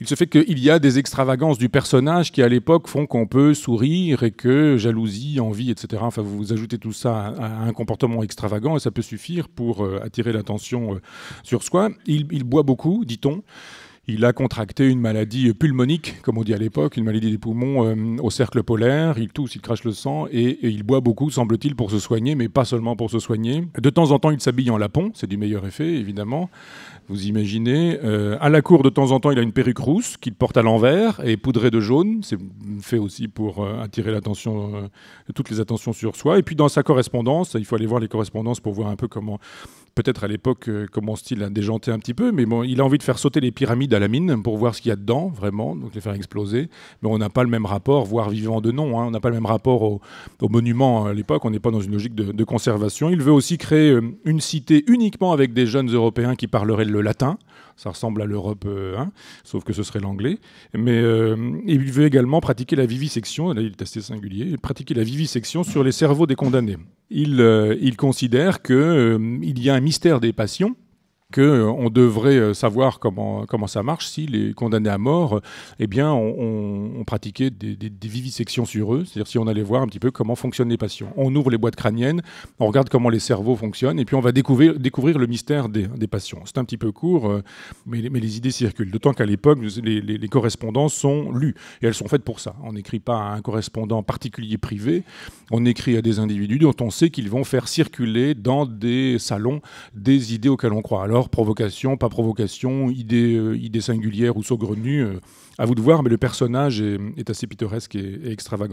Il se fait qu'il y a des extravagances du personnage qui, à l'époque, font qu'on peut sourire et que jalousie, envie, etc. Enfin, vous ajoutez tout ça à, un comportement extravagant et ça peut suffire pour euh, attirer l'attention euh, sur soi. Il, il boit beaucoup, dit-on. Il a contracté une maladie pulmonique, comme on dit à l'époque, une maladie des poumons euh, au cercle polaire. Il tousse, il crache le sang et, il boit beaucoup, semble-t-il, pour se soigner, mais pas seulement pour se soigner. De temps en temps, il s'habille en lapon, c'est du meilleur effet, évidemment. Vous imaginez. Euh, à la cour, de temps en temps, il a une perruque rousse qu'il porte à l'envers et poudrée de jaune. C'est fait aussi pour euh, attirer l'attention, toutes les attentions sur soi. Et puis dans sa correspondance, il faut aller voir les correspondances pour voir un peu comment peut-être à l'époque commence-t-il à déjanter un petit peu, mais bon, il a envie de faire sauter les pyramides à la mine pour voir ce qu'il y a dedans, vraiment, donc les faire exploser. Mais on n'a pas le même rapport, voire vivant de nom. Hein. on n'a pas le même rapport aux monuments monument à l'époque, on n'est pas dans une logique de, conservation. Il veut aussi créer euh, une cité uniquement avec des jeunes Européens qui parleraient le latin. Ça ressemble à l'Europe, euh, hein, sauf que ce serait l'anglais. Mais euh, il veut également pratiquer la vivisection, là il est assez singulier, pratiquer la vivisection sur les cerveaux des condamnés il, euh, il considère qu'il euh, il y a un mystère des passions qu'on euh, devrait euh, savoir comment, comment ça marche si les condamnés à mort, eh bien, on, pratiquait des, vivisections sur eux, c'est-à-dire si on allait voir un petit peu comment fonctionnent les patients. On ouvre les boîtes crâniennes, on regarde comment les cerveaux fonctionnent, et puis on va découvrir, découvrir le mystère des, patients. C'est un petit peu court, euh, mais, mais les idées circulent. D'autant qu'à l'époque, les, les, correspondances sont lues, et elles sont faites pour ça. On n'écrit pas à un correspondant particulier privé, on écrit à des individus dont on sait qu'ils vont faire circuler dans des salons des idées auxquelles on croit. Alors, provocation, pas provocation, idée, euh, singulière ou saugrenue, euh, à vous de voir, mais le personnage est, assez pittoresque et extravagant.